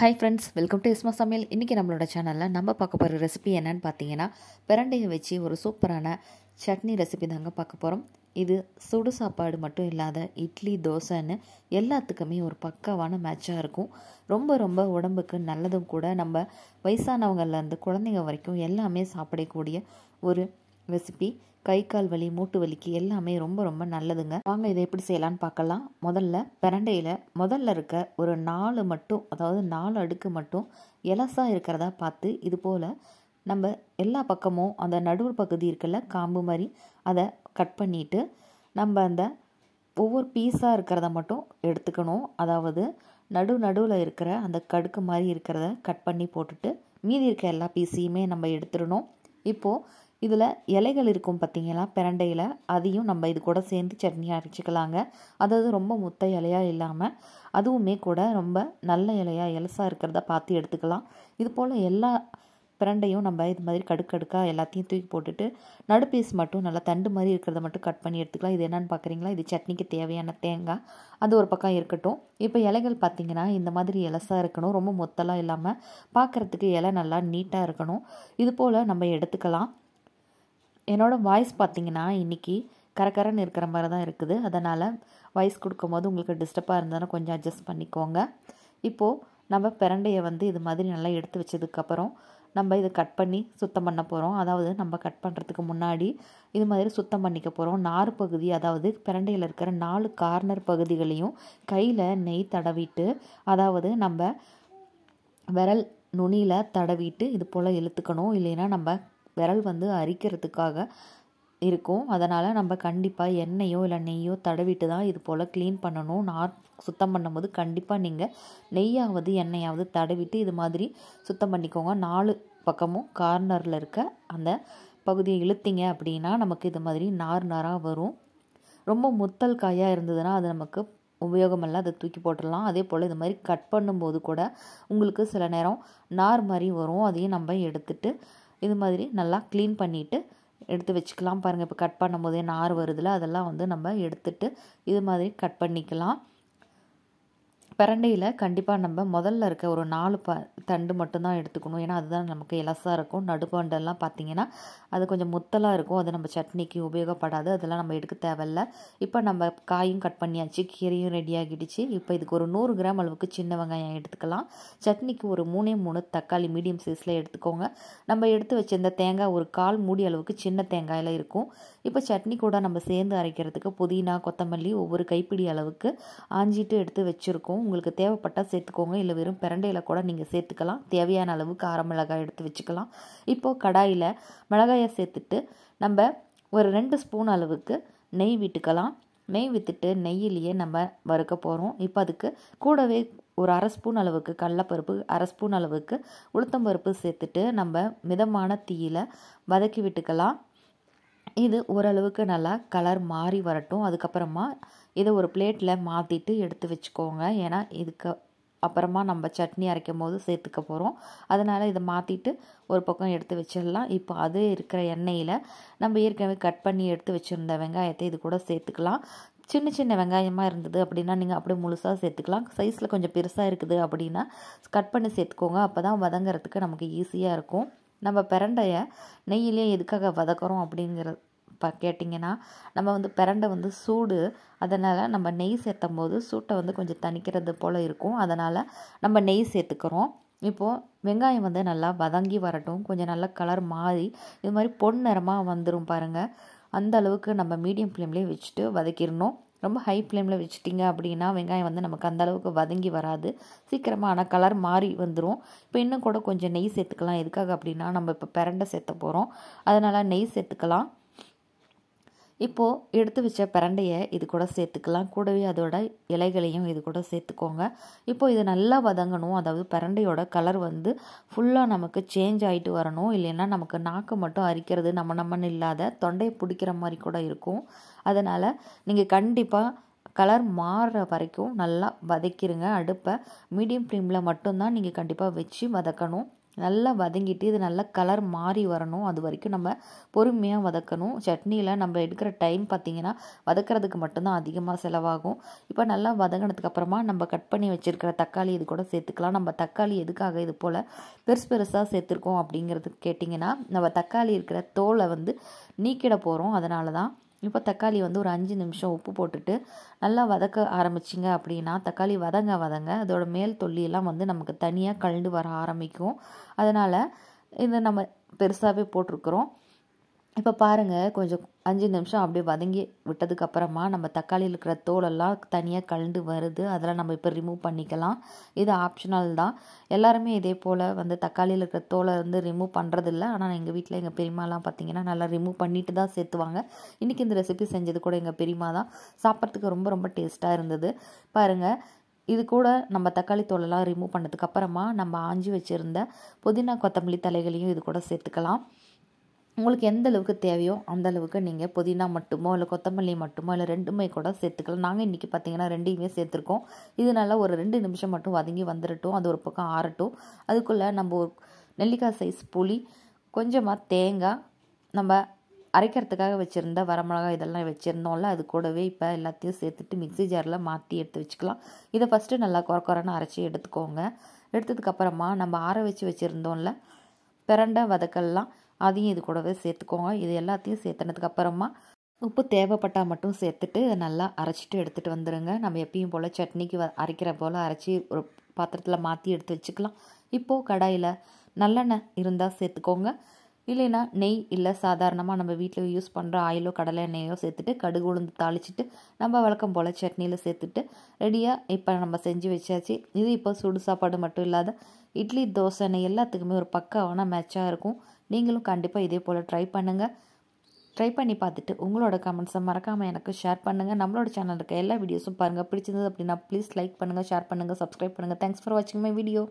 hi friends welcome to Isma சமையல் இன்றைக்கி நம்மளோட சேனலில் நம்ம பார்க்க போகிற ரெசிபி என்னென்னு பார்த்தீங்கன்னா பிரண்டையை வச்சு ஒரு சூப்பரான சட்னி ரெசிபி தாங்க பார்க்க போகிறோம் இது சுடு சாப்பாடு மட்டும் இல்லாத இட்லி தோசைன்னு எல்லாத்துக்குமே ஒரு பக்காவான மேட்சாக இருக்கும் ரொம்ப ரொம்ப உடம்புக்கு நல்லதும் கூட நம்ம வயசானவங்கள்லேருந்து குழந்தைங்க வரைக்கும் எல்லாமே சாப்பிடக்கூடிய ஒரு ரெசிபி கை கால் வலி மூட்டு வலிக்கு எல்லாமே ரொம்ப ரொம்ப நல்லதுங்க வாங்க இதை எப்படி செய்யலான்னு பார்க்கலாம் முதல்ல பிரண்டையில் முதல்ல இருக்க ஒரு நாலு மட்டும் அதாவது நாலு அடுக்கு மட்டும் இலசாக இருக்கிறதா பார்த்து இது போல் நம்ம எல்லா பக்கமும் அந்த நடுவு பகுதி இருக்குல்ல காம்பு மாதிரி அதை கட் பண்ணிவிட்டு நம்ம அந்த ஒவ்வொரு பீஸாக இருக்கிறத மட்டும் எடுத்துக்கணும் அதாவது நடு நடுவில் இருக்கிற அந்த கடுக்கு மாதிரி இருக்கிறத கட் பண்ணி போட்டுட்டு மீதி இருக்க எல்லா பீஸையுமே நம்ம எடுத்துடணும் இப்போது இதில் இலைகள் இருக்கும் பார்த்திங்களா பிரண்டையில் அதையும் நம்ம இது கூட சேர்ந்து சட்னியாக அரைச்சிக்கலாங்க அதாவது ரொம்ப முத்த இலையாக இல்லாமல் அதுவுமே கூட ரொம்ப நல்ல இலையாக இலசாக இருக்கிறத பார்த்து எடுத்துக்கலாம் இது போல் எல்லா பிரண்டையும் நம்ம இது மாதிரி கடுக்கடுக்காக எல்லாத்தையும் தூக்கி போட்டுட்டு நடுப்பீஸ் மட்டும் நல்லா தண்டு மாதிரி இருக்கிறத மட்டும் கட் பண்ணி எடுத்துக்கலாம் இது என்னென்னு பார்க்குறீங்களா இது சட்னிக்கு தேவையான தேங்காய் அது ஒரு பக்கம் இருக்கட்டும் இப்போ இலைகள் பார்த்திங்கன்னா இந்த மாதிரி இலசாக இருக்கணும் ரொம்ப மொத்தலாம் இல்லாமல் பார்க்குறதுக்கு இலை நல்லா நீட்டாக இருக்கணும் இது போல் நம்ம எடுத்துக்கலாம் என்னோடய வாய்ஸ் பார்த்திங்கன்னா இன்றைக்கி கரக்கரன் இருக்கிற மாதிரி தான் இருக்குது அதனால் வாய்ஸ் கொடுக்கும்போது உங்களுக்கு டிஸ்டர்பாக இருந்தாலும் கொஞ்சம் அட்ஜஸ்ட் பண்ணிக்கோங்க இப்போது நம்ம பிரண்டையை வந்து இது மாதிரி நல்லா எடுத்து வச்சதுக்கப்புறம் நம்ம இதை கட் பண்ணி சுத்தம் பண்ண போகிறோம் அதாவது நம்ம கட் பண்ணுறதுக்கு முன்னாடி இது மாதிரி சுத்தம் பண்ணிக்க போகிறோம் நார் பகுதி அதாவது பிரண்டையில் இருக்கிற நாலு கார்னர் பகுதிகளையும் கையில் நெய் தடவிட்டு அதாவது நம்ம விரல் நுனியில் தடவிட்டு இது போல் இழுத்துக்கணும் இல்லைன்னா நம்ம விரல் வந்து அரிக்கிறதுக்காக இருக்கும் அதனால் நம்ம கண்டிப்பாக எண்ணெயோ இல்லை நெய்யோ தடவிட்டு தான் இது போல் க்ளீன் பண்ணணும் நார் சுத்தம் பண்ணும்போது கண்டிப்பாக நீங்கள் நெய்யாவது எண்ணெயாவது தடவிட்டு இது மாதிரி சுத்தம் பண்ணிக்கோங்க நாலு பக்கமும் கார்னரில் இருக்க அந்த பகுதியை இழுத்திங்க அப்படின்னா நமக்கு இது மாதிரி நார் நாராக வரும் ரொம்ப முத்தல் காயாக இருந்ததுன்னா அது நமக்கு உபயோகமெல்லாம் அதை தூக்கி போட்டுடலாம் அதே போல் இது மாதிரி கட் பண்ணும்போது கூட உங்களுக்கு சில நேரம் நார் மாதிரி வரும் அதையும் நம்ம எடுத்துகிட்டு இது மாதிரி நல்லா க்ளீன் பண்ணிவிட்டு எடுத்து வச்சுக்கலாம் பாருங்கள் இப்போ கட் பண்ணும் போதே நார் வருதில்ல அதெல்லாம் வந்து நம்ம எடுத்துட்டு இது மாதிரி கட் பண்ணிக்கலாம் பிரண்டையில் கண்டிப்பாக நம்ம முதல்ல இருக்க ஒரு நாலு ப தண்டு மட்டும்தான் எடுத்துக்கணும் ஏன்னா அதுதான் நமக்கு இலசாக இருக்கும் நடுப்பாண்டெல்லாம் பார்த்திங்கன்னா அது கொஞ்சம் முத்தலாக இருக்கும் அது நம்ம சட்னிக்கு உபயோகப்படாது அதெல்லாம் நம்ம எடுக்க தேவையில்ல இப்போ நம்ம காயும் கட் பண்ணியாச்சு கீரையும் ரெடி ஆகிடுச்சு இப்போ இதுக்கு ஒரு நூறு கிராம் அளவுக்கு சின்ன வெங்காயம் எடுத்துக்கலாம் சட்னிக்கு ஒரு மூணே மூணு தக்காளி மீடியம் சைஸில் எடுத்துக்கோங்க நம்ம எடுத்து வச்சிருந்த தேங்காய் ஒரு கால் மூடி அளவுக்கு சின்ன தேங்காயில் இருக்கும் இப்போ சட்னி கூட நம்ம சேர்ந்து அரைக்கிறதுக்கு புதினா கொத்தமல்லி ஒவ்வொரு கைப்பிடி அளவுக்கு ஆஞ்சிட்டு எடுத்து வச்சுருக்கோம் உங்களுக்கு தேவைப்பட்டால் சேர்த்துக்கோங்க இல்லை வெறும் பிரண்டையில் கூட நீங்கள் சேர்த்துக்கலாம் தேவையான அளவு மிளகாய் எடுத்து வச்சுக்கலாம் இப்போது கடாயில் மிளகாயை சேர்த்துட்டு நம்ம ஒரு ரெண்டு ஸ்பூன் அளவுக்கு நெய் விட்டுக்கலாம் நெய் விற்றுட்டு நெய்யிலேயே நம்ம வறுக்க போகிறோம் இப்போ அதுக்கு கூடவே ஒரு அரை ஸ்பூன் அளவுக்கு கடலப்பருப்பு அரை ஸ்பூன் அளவுக்கு உளுத்தம்பருப்பு சேர்த்துட்டு நம்ம மிதமான தீயில் வதக்கி விட்டுக்கலாம் இது ஓரளவுக்கு நல்லா கலர் மாறி வரட்டும் அதுக்கப்புறமா இதை ஒரு பிளேட்டில் மாற்றிட்டு எடுத்து வச்சுக்கோங்க ஏன்னா இதுக்கு அப்புறமா நம்ம சட்னி அரைக்கும் போது சேர்த்துக்க போகிறோம் அதனால் இதை மாற்றிட்டு ஒரு பக்கம் எடுத்து வச்சிடலாம் இப்போ அது இருக்கிற எண்ணெயில் நம்ம ஏற்கனவே கட் பண்ணி எடுத்து வச்சுருந்த வெங்காயத்தை இது கூட சேர்த்துக்கலாம் சின்ன சின்ன வெங்காயமாக இருந்தது அப்படின்னா நீங்கள் அப்படியே முழுசாக சேர்த்துக்கலாம் சைஸில் கொஞ்சம் பெருசாக இருக்குது அப்படின்னா கட் பண்ணி சேர்த்துக்கோங்க அப்போ தான் வதங்கிறதுக்கு நமக்கு ஈஸியாக இருக்கும் நம்ம பிரண்டையை நெய்யிலே எதுக்காக வதக்கிறோம் அப்படிங்கிற இப்போ கேட்டிங்கன்னா நம்ம வந்து பிரண்டை வந்து சூடு அதனால் நம்ம நெய் சேர்த்தும் போது சூட்டை வந்து கொஞ்சம் தணிக்கிறது போல் இருக்கும் அதனால் நம்ம நெய் சேர்த்துக்கிறோம் இப்போது வெங்காயம் வந்து நல்லா வதங்கி வரட்டும் கொஞ்சம் நல்லா கலர் மாறி இது மாதிரி பொன் நிறமாக வந்துடும் பாருங்கள் அந்த அளவுக்கு நம்ம மீடியம் ஃப்ளேம்லேயே வச்சுட்டு வதக்கிடணும் ரொம்ப ஹை ஃப்ளேமில் வச்சுட்டிங்க அப்படின்னா வெங்காயம் வந்து நமக்கு அந்தளவுக்கு வதங்கி வராது சீக்கிரமாக ஆனால் கலர் மாறி வந்துடும் இப்போ இன்னும் கூட கொஞ்சம் நெய் சேர்த்துக்கலாம் எதுக்காக அப்படின்னா நம்ம இப்போ பிரண்டை சேர்த்த போகிறோம் அதனால் நெய் சேர்த்துக்கலாம் இப்போது எடுத்து வச்ச பிரண்டையை இது கூட சேர்த்துக்கலாம் கூடவே அதோட இலைகளையும் இது கூட சேர்த்துக்கோங்க இப்போது இது நல்லா வதங்கணும் அதாவது பிரண்டையோட கலர் வந்து ஃபுல்லாக நமக்கு சேஞ்ச் ஆகிட்டு வரணும் இல்லைன்னா நமக்கு நாக்கு மட்டும் அரிக்கிறது நம்ம நம்மன்னு இல்லாத தொண்டையை பிடிக்கிற மாதிரி கூட இருக்கும் அதனால் நீங்கள் கண்டிப்பாக கலர் மாறுற வரைக்கும் நல்லா வதக்கிடுங்க அடுப்பை மீடியம் ஃப்ளேமில் மட்டும்தான் நீங்கள் கண்டிப்பாக வச்சு வதக்கணும் நல்லா வதங்கிட்டு இது நல்லா கலர் மாறி வரணும் அது வரைக்கும் நம்ம பொறுமையாக வதக்கணும் சட்னியில் நம்ம எடுக்கிற டைம் பார்த்திங்கன்னா வதக்கிறதுக்கு மட்டும்தான் அதிகமாக செலவாகும் இப்போ நல்லா வதங்கினதுக்கப்புறமா நம்ம கட் பண்ணி வச்சுருக்கிற தக்காளி இது கூட சேர்த்துக்கலாம் நம்ம தக்காளி எதுக்காக இது போல் பெருசு பெருசாக சேர்த்துருக்கோம் அப்படிங்கிறது கேட்டிங்கன்னா நம்ம தக்காளி இருக்கிற தோலை வந்து நீக்கிட போகிறோம் அதனால தான் இப்போ தக்காளி வந்து ஒரு அஞ்சு நிமிஷம் உப்பு போட்டுட்டு நல்லா வதக்க ஆரம்பிச்சிங்க அப்படின்னா தக்காளி வதங்க வதங்க அதோட மேல் தொல்லியெல்லாம் வந்து நமக்கு தனியாக கழண்டு வர ஆரம்பிக்கும் அதனால் இதை நம்ம பெருசாகவே போட்டிருக்குறோம் இப்போ பாருங்கள் கொஞ்சம் அஞ்சு நிமிஷம் அப்படியே வதங்கி விட்டதுக்கப்புறமா நம்ம தக்காளியில் இருக்கிற தோலெல்லாம் தனியாக கலந்து வருது அதெல்லாம் நம்ம இப்போ ரிமூவ் பண்ணிக்கலாம் இது ஆப்ஷனல் தான் எல்லாருமே இதே போல் வந்து தக்காளியில் இருக்கிற தோலை வந்து ரிமூவ் பண்ணுறதில்ல ஆனால் எங்கள் வீட்டில் எங்கள் பெரியமாலாம் பார்த்திங்கன்னா நல்லா ரிமூவ் பண்ணிட்டு தான் சேர்த்துவாங்க இன்றைக்கி இந்த ரெசிபி செஞ்சது கூட எங்கள் பெரியமா தான் சாப்பிட்றதுக்கு ரொம்ப ரொம்ப டேஸ்ட்டாக இருந்தது பாருங்கள் இது கூட நம்ம தக்காளி தோலெல்லாம் ரிமூவ் பண்ணதுக்கப்புறமா நம்ம ஆஞ்சி வச்சுருந்த புதினா கொத்தமல்லி தலைகளையும் இது கூட சேர்த்துக்கலாம் உங்களுக்கு எந்த அளவுக்கு தேவையோ அந்த அளவுக்கு நீங்கள் புதினா மட்டுமோ இல்லை கொத்தமல்லி மட்டுமோ இல்லை ரெண்டுமே கூட சேர்த்துக்கலாம் நாங்கள் இன்றைக்கி பார்த்தீங்கன்னா ரெண்டையுமே சேர்த்துருக்கோம் இது நல்லா ஒரு ரெண்டு நிமிஷம் மட்டும் வதங்கி வந்துடட்டும் அது ஒரு பக்கம் ஆறட்டும் அதுக்குள்ளே நம்ம ஒரு நெல்லிக்காய் சைஸ் புளி கொஞ்சமாக தேங்காய் நம்ம அரைக்கிறதுக்காக வச்சுருந்த வரமிளகாய் இதெல்லாம் வச்சுருந்தோம்ல அது கூடவே இப்போ எல்லாத்தையும் சேர்த்துட்டு மிக்சி ஜாரில் மாற்றி எடுத்து வச்சுக்கலாம் இதை ஃபஸ்ட்டு நல்லா குறை குறைன்னு அரைச்சி எடுத்துக்கோங்க எடுத்ததுக்கப்புறமா நம்ம ஆற வச்சு வச்சுருந்தோம்ல பிரண்டை வதக்கல்லாம் அதையும் இது கூடவே சேர்த்துக்கோங்க இது எல்லாத்தையும் சேர்த்துனதுக்கப்புறமா உப்பு தேவைப்பட்டால் மட்டும் சேர்த்துட்டு நல்லா அரைச்சிட்டு எடுத்துகிட்டு வந்துடுங்க நம்ம எப்பயும் போல் சட்னிக்கு வ அரைக்கிற போல் அரைச்சி ஒரு பாத்திரத்தில் மாற்றி எடுத்து வச்சுக்கலாம் இப்போது கடாயில் நல்லெண்ணெய் இருந்தால் சேர்த்துக்கோங்க இல்லைன்னா நெய் இல்லை சாதாரணமாக நம்ம வீட்டில் யூஸ் பண்ணுற ஆயிலோ கடலை எண்ணெயோ சேர்த்துட்டு கடுகு உளுந்து தாளிச்சிட்டு நம்ம வழக்கம் போல் சட்னியில் சேர்த்துட்டு ரெடியாக இப்போ நம்ம செஞ்சு வச்சாச்சு இது இப்போ சுடு சாப்பாடு மட்டும் இல்லாத இட்லி தோசைன்னு எல்லாத்துக்குமே ஒரு பக்காவான மேட்சாக இருக்கும் நீங்களும் கண்டிப்பாக இதே போல் ட்ரை பண்ணுங்கள் ட்ரை பண்ணி பார்த்துட்டு உங்களோட கமெண்ட்ஸை மறக்காமல் எனக்கு ஷேர் பண்ணுங்கள் நம்மளோட சேனல் இருக்க எல்லா வீடியோஸும் பாருங்கள் பிடிச்சிருந்தது அப்படின்னா ப்ளீஸ் லைக் பண்ணுங்கள் ஷேர் பண்ணுங்கள் சப்ஸ்கிரைப் பண்ணுங்கள் தேங்க்ஸ் ஃபார் வாட்சிங் மை வீடியோ